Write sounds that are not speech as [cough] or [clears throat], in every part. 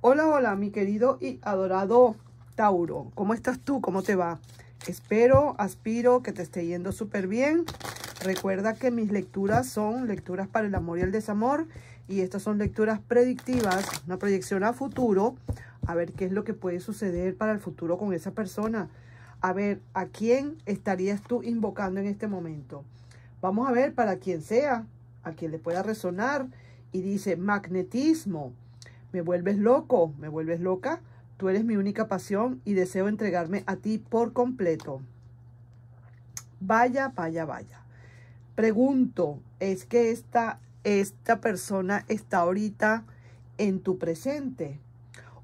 Hola, hola, mi querido y adorado Tauro. ¿Cómo estás tú? ¿Cómo te va? Espero, aspiro que te esté yendo súper bien. Recuerda que mis lecturas son lecturas para el amor y el desamor. Y estas son lecturas predictivas, una proyección a futuro. A ver qué es lo que puede suceder para el futuro con esa persona. A ver, ¿a quién estarías tú invocando en este momento? Vamos a ver para quien sea, a quien le pueda resonar. Y dice magnetismo me vuelves loco, me vuelves loca. Tú eres mi única pasión y deseo entregarme a ti por completo. Vaya, vaya, vaya. Pregunto, ¿es que esta, esta persona está ahorita en tu presente?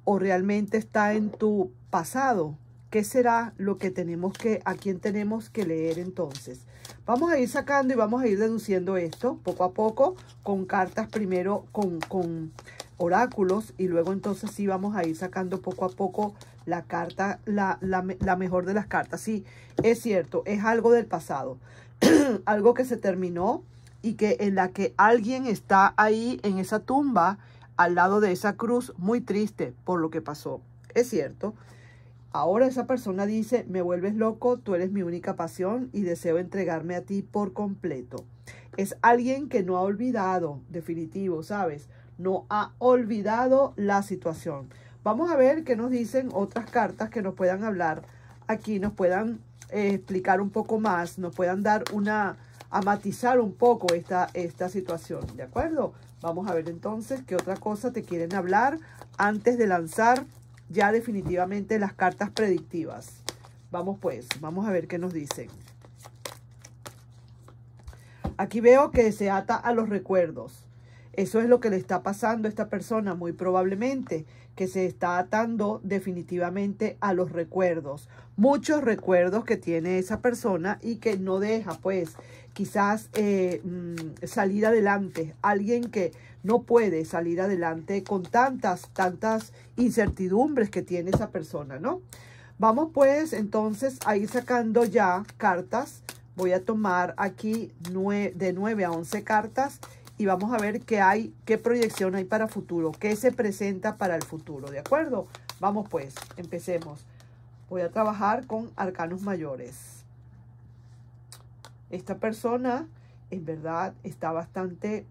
¿O realmente está en tu pasado? ¿Qué será lo que tenemos que, a quién tenemos que leer entonces? Vamos a ir sacando y vamos a ir deduciendo esto poco a poco con cartas primero, con, con oráculos y luego entonces sí vamos a ir sacando poco a poco la carta, la, la, la mejor de las cartas. Sí, es cierto, es algo del pasado, [clears throat] algo que se terminó y que en la que alguien está ahí en esa tumba al lado de esa cruz muy triste por lo que pasó. Es cierto. Ahora esa persona dice, me vuelves loco, tú eres mi única pasión y deseo entregarme a ti por completo. Es alguien que no ha olvidado, definitivo, ¿sabes? no ha olvidado la situación. Vamos a ver qué nos dicen otras cartas que nos puedan hablar aquí, nos puedan eh, explicar un poco más, nos puedan dar una, a matizar un poco esta, esta situación, ¿de acuerdo? Vamos a ver entonces qué otra cosa te quieren hablar antes de lanzar ya definitivamente las cartas predictivas. Vamos pues, vamos a ver qué nos dicen. Aquí veo que se ata a los recuerdos. Eso es lo que le está pasando a esta persona muy probablemente, que se está atando definitivamente a los recuerdos. Muchos recuerdos que tiene esa persona y que no deja, pues, quizás eh, mm, salir adelante. Alguien que no puede salir adelante con tantas, tantas incertidumbres que tiene esa persona, ¿no? Vamos, pues, entonces, a ir sacando ya cartas. Voy a tomar aquí de 9 a 11 cartas y vamos a ver qué hay, qué proyección hay para futuro, qué se presenta para el futuro, ¿de acuerdo? Vamos pues, empecemos. Voy a trabajar con arcanos mayores. Esta persona, en verdad, está bastante...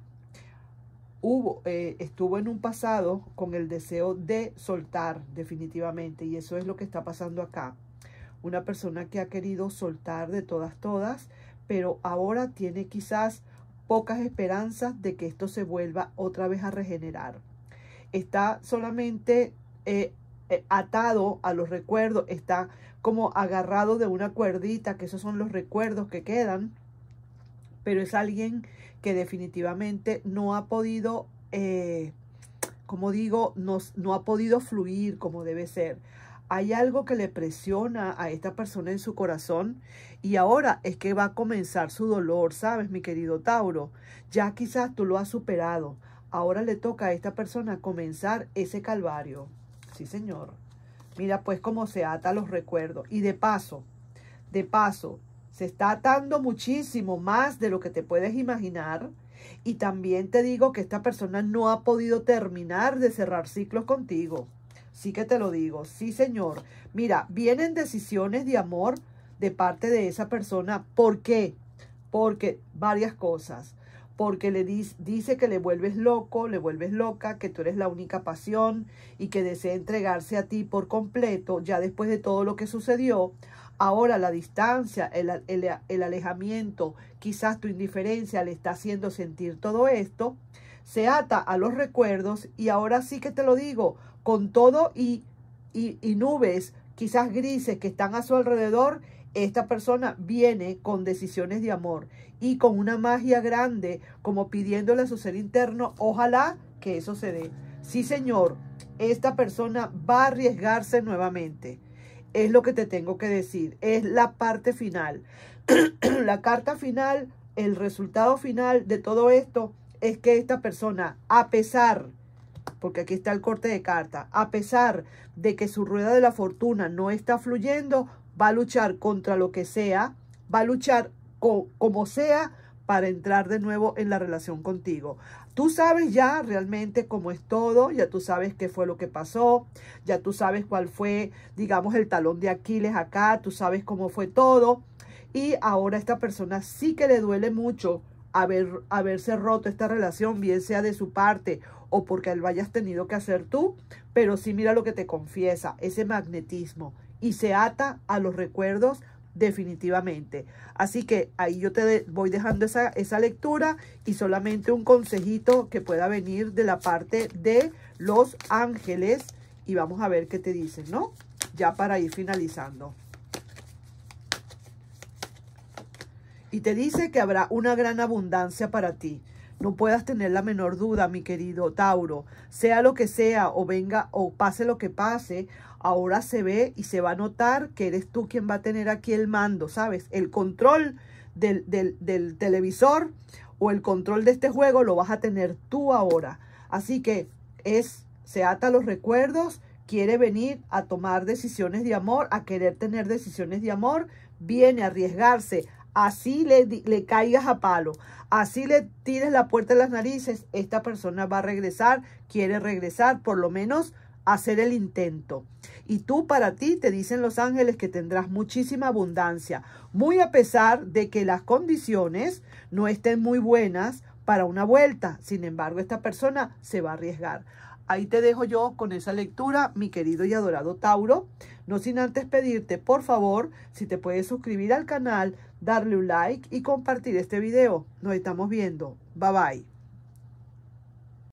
Hubo, eh, estuvo en un pasado con el deseo de soltar definitivamente y eso es lo que está pasando acá. Una persona que ha querido soltar de todas, todas, pero ahora tiene quizás pocas esperanzas de que esto se vuelva otra vez a regenerar. Está solamente eh, eh, atado a los recuerdos, está como agarrado de una cuerdita, que esos son los recuerdos que quedan, pero es alguien que definitivamente no ha podido, eh, como digo, no ha podido fluir como debe ser hay algo que le presiona a esta persona en su corazón y ahora es que va a comenzar su dolor, ¿sabes, mi querido Tauro? Ya quizás tú lo has superado. Ahora le toca a esta persona comenzar ese calvario. Sí, señor. Mira pues cómo se ata los recuerdos. Y de paso, de paso, se está atando muchísimo más de lo que te puedes imaginar. Y también te digo que esta persona no ha podido terminar de cerrar ciclos contigo. Sí que te lo digo, sí señor. Mira, vienen decisiones de amor de parte de esa persona. ¿Por qué? Porque varias cosas. Porque le dice, que le vuelves loco, le vuelves loca, que tú eres la única pasión y que desea entregarse a ti por completo ya después de todo lo que sucedió. Ahora la distancia, el alejamiento, quizás tu indiferencia le está haciendo sentir todo esto se ata a los recuerdos y ahora sí que te lo digo, con todo y, y, nubes quizás grises que están a su alrededor, esta persona viene con decisiones de amor y con una magia grande, como pidiéndole a su ser interno, ojalá que eso se dé. Sí, señor, esta persona va a arriesgarse nuevamente. Es lo que te tengo que decir, es la parte final. [clears throat] la carta final, el resultado final de todo esto es que esta persona, a pesar, porque aquí está el corte de carta, a pesar de que su rueda de la fortuna no está fluyendo, va a luchar contra lo que sea, va a luchar como sea para entrar de nuevo en la relación contigo. Tú sabes ya realmente cómo es todo, ya tú sabes qué fue lo que pasó, ya tú sabes cuál fue, digamos, el talón de Aquiles acá, tú sabes cómo fue todo. Y ahora esta persona sí que le duele mucho haberse roto esta relación, bien sea de su parte o porque él hayas tenido que hacer tú, pero sí mira lo que te confiesa, ese magnetismo, y se ata a los recuerdos definitivamente. Así que ahí yo te voy dejando esa, esa lectura y solamente un consejito que pueda venir de la parte de los ángeles y vamos a ver qué te dicen, ¿no? Ya para ir finalizando. Y te dice que habrá una gran abundancia para ti. No puedas tener la menor duda, mi querido Tauro. Sea lo que sea o venga o pase lo que pase, ahora se ve y se va a notar que eres tú quien va a tener aquí el mando, ¿sabes? El control del, televisor o el control de este juego lo vas a tener tú ahora. Así que es, se ata los recuerdos, quiere venir a tomar decisiones de amor, a querer tener decisiones de amor, viene a arriesgarse, así le, caigas a palo, así le tires la puerta de las narices, esta persona va a regresar, quiere regresar, por lo menos hacer el intento. Y tú para ti, te dicen los ángeles, que tendrás muchísima abundancia, muy a pesar de que las condiciones no estén muy buenas para una vuelta. Sin embargo, esta persona se va a arriesgar. Ahí te dejo yo con esa lectura, mi querido y adorado Tauro. No sin antes pedirte, por favor, si te puedes suscribir al canal, darle un like y compartir este video. Nos estamos viendo. Bye bye.